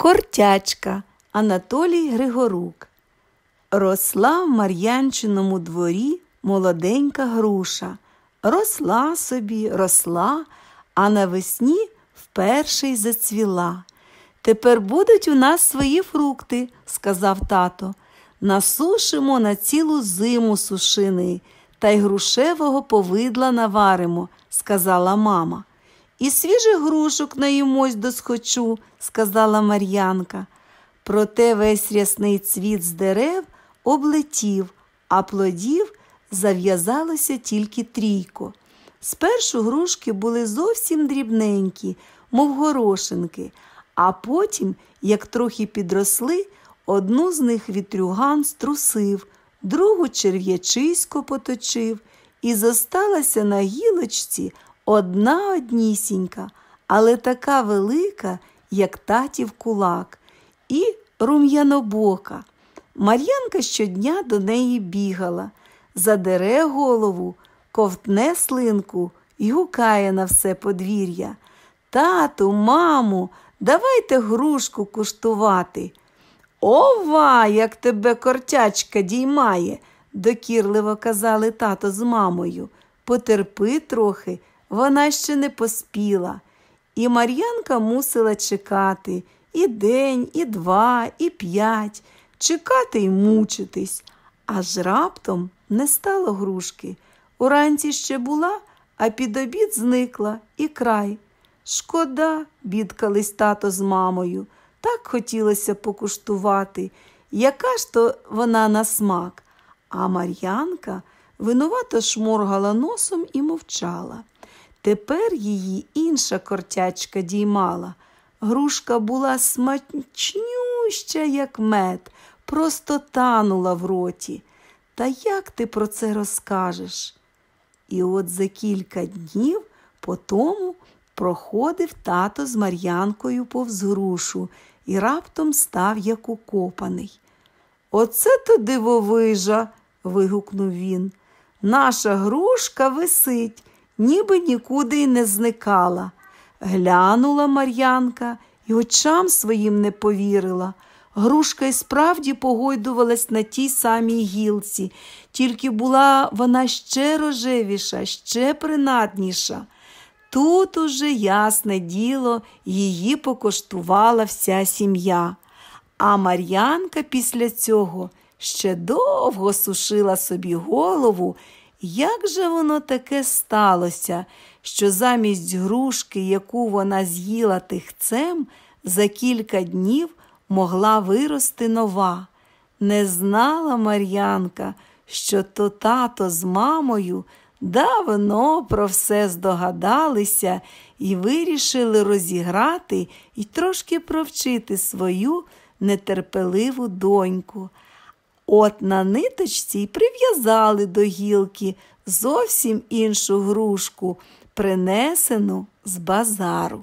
Кортячка Анатолій Григорук. Росла в Мар'янчиному дворі молоденька груша. Росла собі, росла, а навесні вперше й зацвіла. Тепер будуть у нас свої фрукти, сказав тато. Насушимо на цілу зиму сушини та й грушевого повидла наваримо, сказала мама і свіжих грушок наїмось досхочу, сказала Мар'янка. Проте весь рясний цвіт з дерев облетів, а плодів зав'язалося тільки трійко. Спершу грушки були зовсім дрібненькі, мов горошинки, а потім, як трохи підросли, одну з них вітрюган струсив, другу черв'ячисько поточив і зосталася на гілочці одна однісінька, але така велика, як татів кулак, і рум'янобока. Мар'янка щодня до неї бігала, задере голову, ковтне слинку і гукає на все подвір'я. Тату, маму, давайте грушку куштувати. Ова, як тебе кортячка діймає, докірливо казали тато з мамою. Потерпи трохи, вона ще не поспіла, і Мар'янка мусила чекати і день, і два, і п'ять, чекати й мучитись. Аж раптом не стало грушки. Уранці ще була, а під обід зникла і край. Шкода, бідкались тато з мамою. Так хотілося покуштувати, яка ж то вона на смак. А Мар'янка винувато шморгала носом і мовчала. Тепер її інша кортячка діймала. Грушка була смачнюща, як мед, просто танула в роті. Та як ти про це розкажеш? І от за кілька днів по тому проходив тато з Мар'янкою повз грушу і раптом став як укопаний. Оце то дивовижа. вигукнув він. Наша грушка висить ніби нікуди й не зникала. Глянула Мар'янка і очам своїм не повірила. Грушка й справді погойдувалась на тій самій гілці, тільки була вона ще рожевіша, ще принадніша. Тут уже, ясне діло, її покоштувала вся сім'я. А Мар'янка після цього ще довго сушила собі голову як же воно таке сталося, що замість грушки, яку вона з'їла тихцем, за кілька днів могла вирости нова? Не знала Мар'янка, що то тато з мамою давно про все здогадалися і вирішили розіграти і трошки провчити свою нетерпеливу доньку. От на ниточці й прив'язали до гілки зовсім іншу грушку, принесену з базару.